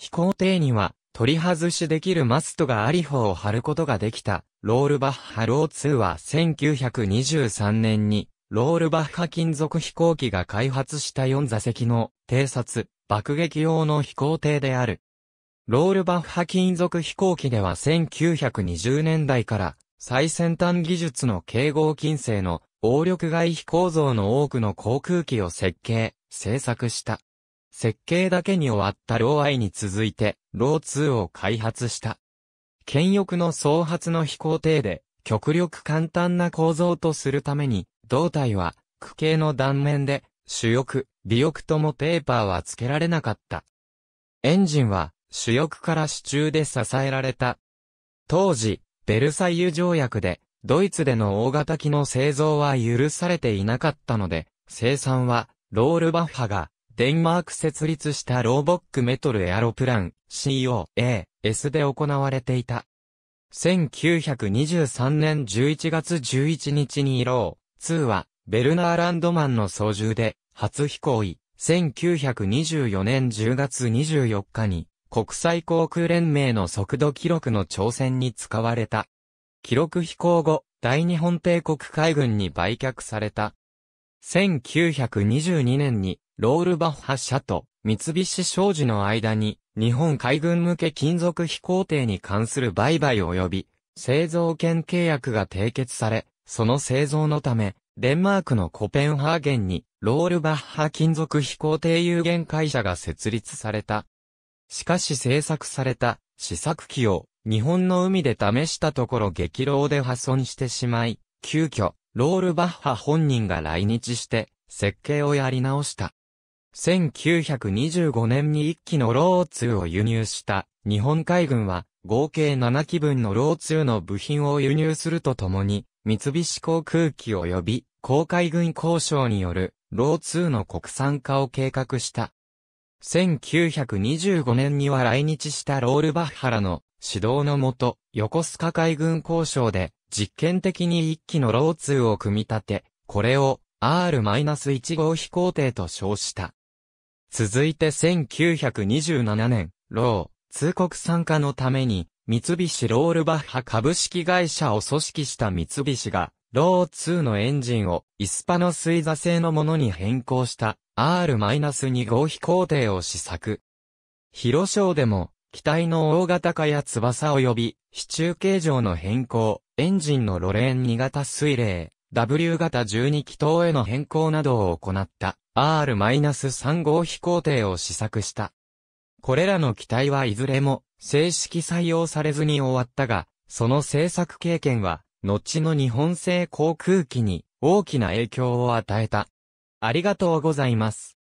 飛行艇には、取り外しできるマストがあり方を張ることができた。ロールバッハロー2は1923年に、ロールバッハ金属飛行機が開発した4座席の偵察、爆撃用の飛行艇である。ロールバッハ金属飛行機では1920年代から最先端技術の競合金星の応力外飛行像の多くの航空機を設計、製作した。設計だけに終わったローアイに続いて、ロー2を開発した。剣翼の創発の飛行艇で、極力簡単な構造とするために、胴体は、区形の断面で、主翼、尾翼ともテーパーは付けられなかった。エンジンは、主翼から支柱で支えられた。当時、ベルサイユ条約で、ドイツでの大型機の製造は許されていなかったので、生産は、ロールバッハがデンマーク設立したローボックメトルエアロプラン COAS で行われていた。1923年11月11日にロー2はベルナーランドマンの操縦で初飛行位。1924年10月24日に国際航空連盟の速度記録の挑戦に使われた。記録飛行後、大日本帝国海軍に売却された。1922年にロールバッハ社と三菱商事の間に、日本海軍向け金属飛行艇に関する売買及び、製造権契約が締結され、その製造のため、デンマークのコペンハーゲンに、ロールバッハ金属飛行艇有限会社が設立された。しかし製作された試作機を日本の海で試したところ激浪で破損してしまい、急遽、ロールバッハ本人が来日して設計をやり直した。1925年に1機のローツーを輸入した日本海軍は合計7機分のローツーの部品を輸入するとともに三菱航空機及び航海軍交渉によるローツーの国産化を計画した。1925年には来日したロールバッハラの指導のもと、横須賀海軍交渉で実験的に1機のローツーを組み立て、これを R-1 号飛行艇と称した。続いて1927年、ロー、通告参加のために、三菱ロールバッハ株式会社を組織した三菱が、ロー2のエンジンをイスパノスイザ製のものに変更した R-2 号飛行艇を試作。広章でも機体の大型化や翼及び支柱形状の変更、エンジンのロレーン2型水冷、W 型12気筒への変更などを行った R-3 号飛行艇を試作した。これらの機体はいずれも正式採用されずに終わったが、その製作経験は、後の日本製航空機に大きな影響を与えた。ありがとうございます。